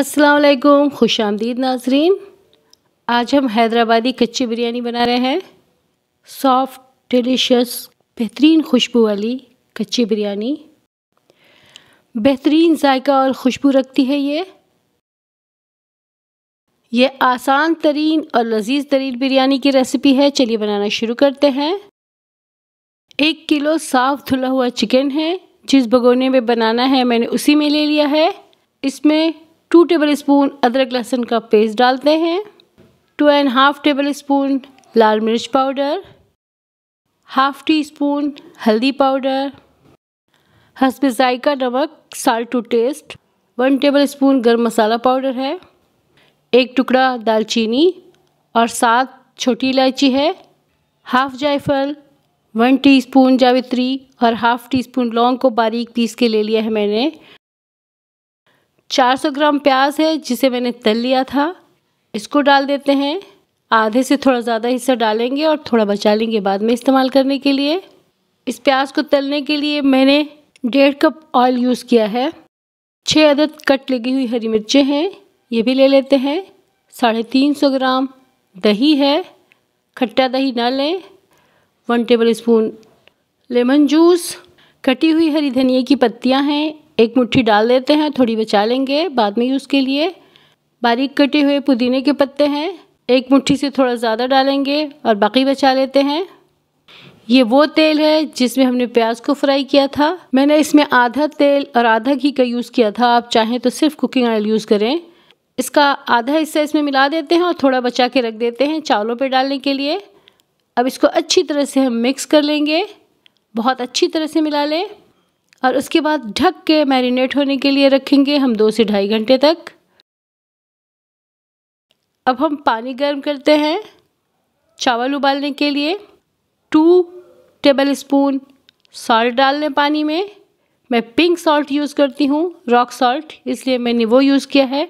असलकुम खुश आमदीद नाजरीन आज हम हैदराबादी कच्ची बिरयानी बना रहे हैं सॉफ्ट डिलीशस बेहतरीन खुशबू वाली कच्ची बिरयानी बेहतरीन जायका और खुशबू रखती है ये ये आसान तरीन और लजीज तरीन बिरयानी की रेसिपी है चलिए बनाना शुरू करते हैं एक किलो साफ़ धुला हुआ चिकन है जिस भगोने में बनाना है मैंने उसी में ले लिया है इसमें टू टेबल स्पून अदरक लहसुन का पेस्ट डालते हैं two and half tablespoon लाल मिर्च पाउडर हाफ टी स्पून हल्दी पाउडर हसब जायका नमक salt to taste one tablespoon garam masala powder है एक टुकड़ा दालचीनी और सात छोटी इलायची है हाफ जायफल वन टीस्पून जावित्री और हाफ टी स्पून लौंग को बारीक पीस के ले लिया है मैंने 400 ग्राम प्याज है जिसे मैंने तल लिया था इसको डाल देते हैं आधे से थोड़ा ज़्यादा हिस्सा डालेंगे और थोड़ा बचा लेंगे बाद में इस्तेमाल करने के लिए इस प्याज को तलने के लिए मैंने डेढ़ कप ऑयल यूज़ किया है छः अदद कट लगी हुई हरी मिर्चें हैं ये भी ले लेते हैं साढ़े तीन सौ ग्राम दही है खट्टा दही ना लें one tablespoon lemon juice कटी हुई हरी धनिया की पत्तियां हैं एक मुट्ठी डाल देते हैं थोड़ी बचा लेंगे बाद में यूज़ के लिए बारीक कटे हुए पुदीने के पत्ते हैं एक मुट्ठी से थोड़ा ज़्यादा डालेंगे और बाकी बचा लेते हैं ये वो तेल है जिसमें हमने प्याज को फ्राई किया था मैंने इसमें आधा तेल और आधा घी का यूज़ किया था आप चाहें तो सिर्फ कुकिंग ऑयल यूज़ करें इसका आधा हिस्सा इसमें मिला देते हैं और थोड़ा बचा के रख देते हैं चावलों पर डालने के लिए अब इसको अच्छी तरह से हम मिक्स कर लेंगे बहुत अच्छी तरह से मिला लें और उसके बाद ढक के मैरिनेट होने के लिए रखेंगे हम दो से ढाई घंटे तक अब हम पानी गर्म करते हैं चावल उबालने के लिए टू टेबल स्पून सॉल्ट डाल लें पानी में मैं पिंक सॉल्ट यूज़ करती हूँ रॉक सॉल्ट इसलिए मैंने वो यूज़ किया है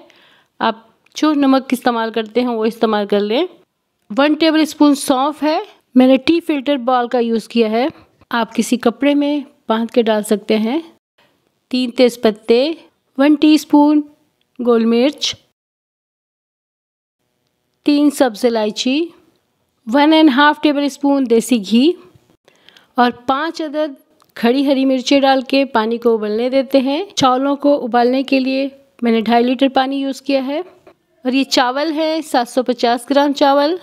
आप जो नमक इस्तेमाल करते हैं वो इस्तेमाल कर लें वन टेबल स्पून सौंफ है मैंने टी फिल्टर बॉल का यूज़ किया है आप किसी कपड़े में बांध के डाल सकते हैं तीन तेज़पत्ते वन टी स्पून गोल मिर्च तीन सब्ज़ इलायची one and half tablespoon desi ghee और पाँच अदद खड़ी हरी मिर्चें डाल के पानी को उबलने देते हैं चावलों को उबालने के लिए मैंने ढाई लीटर पानी यूज़ किया है और ये चावल है 750 ग्राम चावल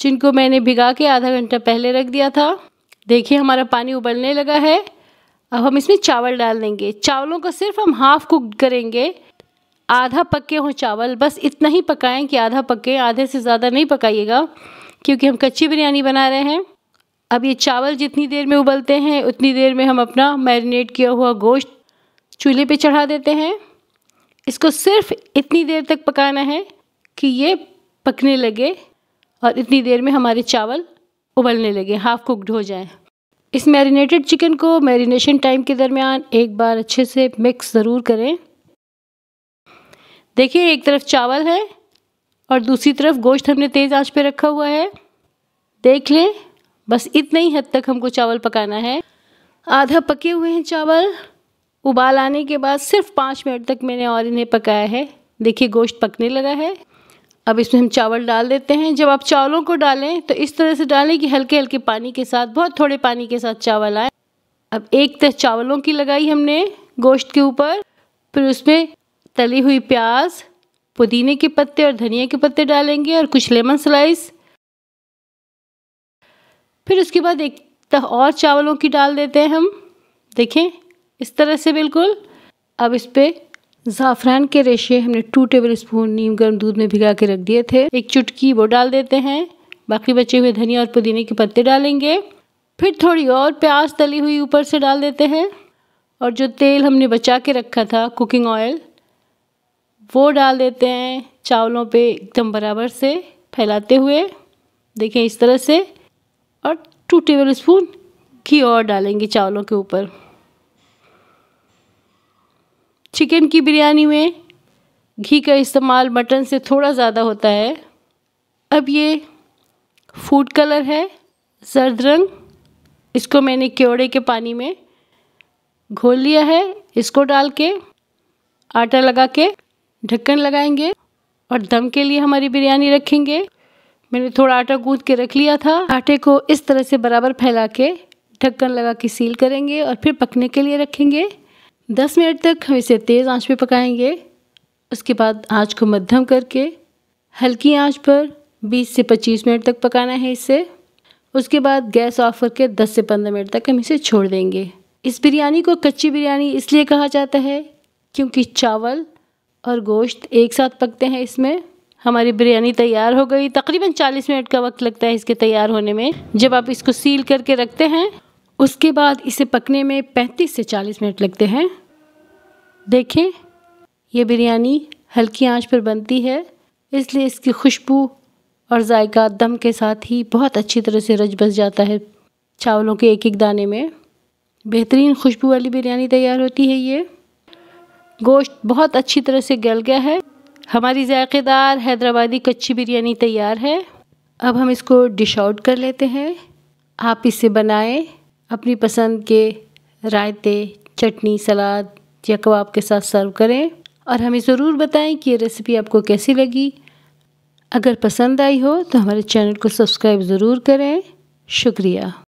जिनको मैंने भिगा के आधा घंटा पहले रख दिया था देखिए हमारा पानी उबलने लगा है अब हम इसमें चावल डाल देंगे चावलों का सिर्फ हम हाफ़ कुक करेंगे आधा पके हों चावल बस इतना ही पकाएं कि आधा पके आधे से ज़्यादा नहीं पकाइएगा क्योंकि हम कच्ची बिरयानी बना रहे हैं अब ये चावल जितनी देर में उबलते हैं उतनी देर में हम अपना मैरिनेट किया हुआ गोश्त चूल्हे पे चढ़ा देते हैं इसको सिर्फ इतनी देर तक पकाना है कि ये पकने लगे और इतनी देर में हमारे चावल उबलने लगे हाफ़ कुकड हो जाए इस मैरिनेटेड चिकन को मैरिनेशन टाइम के दरमियान एक बार अच्छे से मिक्स ज़रूर करें देखिए एक तरफ चावल है और दूसरी तरफ गोश्त हमने तेज़ आंच पे रखा हुआ है देख लें बस इतना ही हद तक हमको चावल पकाना है आधा पके हुए हैं चावल उबाल आने के बाद सिर्फ पाँच मिनट तक मैंने और इन्हें पकाया है देखिए गोश्त पकने लगा है अब इसमें हम चावल डाल देते हैं जब आप चावलों को डालें तो इस तरह से डालें कि हल्के हल्के पानी के साथ बहुत थोड़े पानी के साथ चावल आए अब एक तरह चावलों की लगाई हमने गोश्त के ऊपर फिर उसमें तली हुई प्याज पुदीने के पत्ते और धनिया के पत्ते डालेंगे और कुछ लेमन स्लाइस फिर उसके बाद एक तह और चावलों की डाल देते हैं हम देखें इस तरह से बिल्कुल अब इस पर ज़ाफ़रान के रेशे हमने टू टेबल स्पून नीम गर्म दूध में भिगा के रख दिए थे एक चुटकी वो डाल देते हैं बाकी बचे हुए धनिया और पुदीने के पत्ते डालेंगे फिर थोड़ी और प्याज तली हुई ऊपर से डाल देते हैं और जो तेल हमने बचा के रखा था कुकिंग ऑयल वो डाल देते हैं चावलों पे एकदम बराबर से फैलाते हुए देखें इस तरह से और टू टेबल स्पून घी और डालेंगे चावलों के ऊपर चिकन की बिरयानी में घी का इस्तेमाल मटन से थोड़ा ज़्यादा होता है अब ये फूड कलर है जर्द रंग इसको मैंने क्योड़े के पानी में घोल लिया है इसको डाल के आटा लगा के ढक्कन लगाएंगे और दम के लिए हमारी बिरयानी रखेंगे मैंने थोड़ा आटा गूँद के रख लिया था आटे को इस तरह से बराबर फैला के ढक्कन लगा के सील करेंगे और फिर पकने के लिए रखेंगे दस मिनट तक हम इसे तेज़ आंच पे पकाएंगे उसके बाद आंच को मध्यम करके हल्की आंच पर 20 से 25 मिनट तक पकाना है इसे उसके बाद गैस ऑफ करके 10 से 15 मिनट तक हम इसे छोड़ देंगे इस बिरयानी को कच्ची बिरयानी इसलिए कहा जाता है क्योंकि चावल और गोश्त एक साथ पकते हैं इसमें हमारी बिरयानी तैयार हो गई तकरीबन 40 मिनट का वक्त लगता है इसके तैयार होने में जब आप इसको सील करके रखते हैं उसके बाद इसे पकने में 35 से 40 मिनट लगते हैं देखें यह बिरयानी हल्की आंच पर बनती है इसलिए इसकी खुशबू और जायका दम के साथ ही बहुत अच्छी तरह से रज बस जाता है चावलों के एक एक दाने में बेहतरीन खुशबू वाली बिरयानी तैयार होती है ये गोश्त बहुत अच्छी तरह से गल गया है हमारी जायकेदार हैदराबादी कच्ची बिरयानी तैयार है अब हम इसको डिश आउट कर लेते हैं आप इसे बनाएं अपनी पसंद के रायते चटनी सलाद या कबाब के साथ सर्व करें और हमें ज़रूर बताएं कि ये रेसिपी आपको कैसी लगी अगर पसंद आई हो तो हमारे चैनल को सब्सक्राइब ज़रूर करें शुक्रिया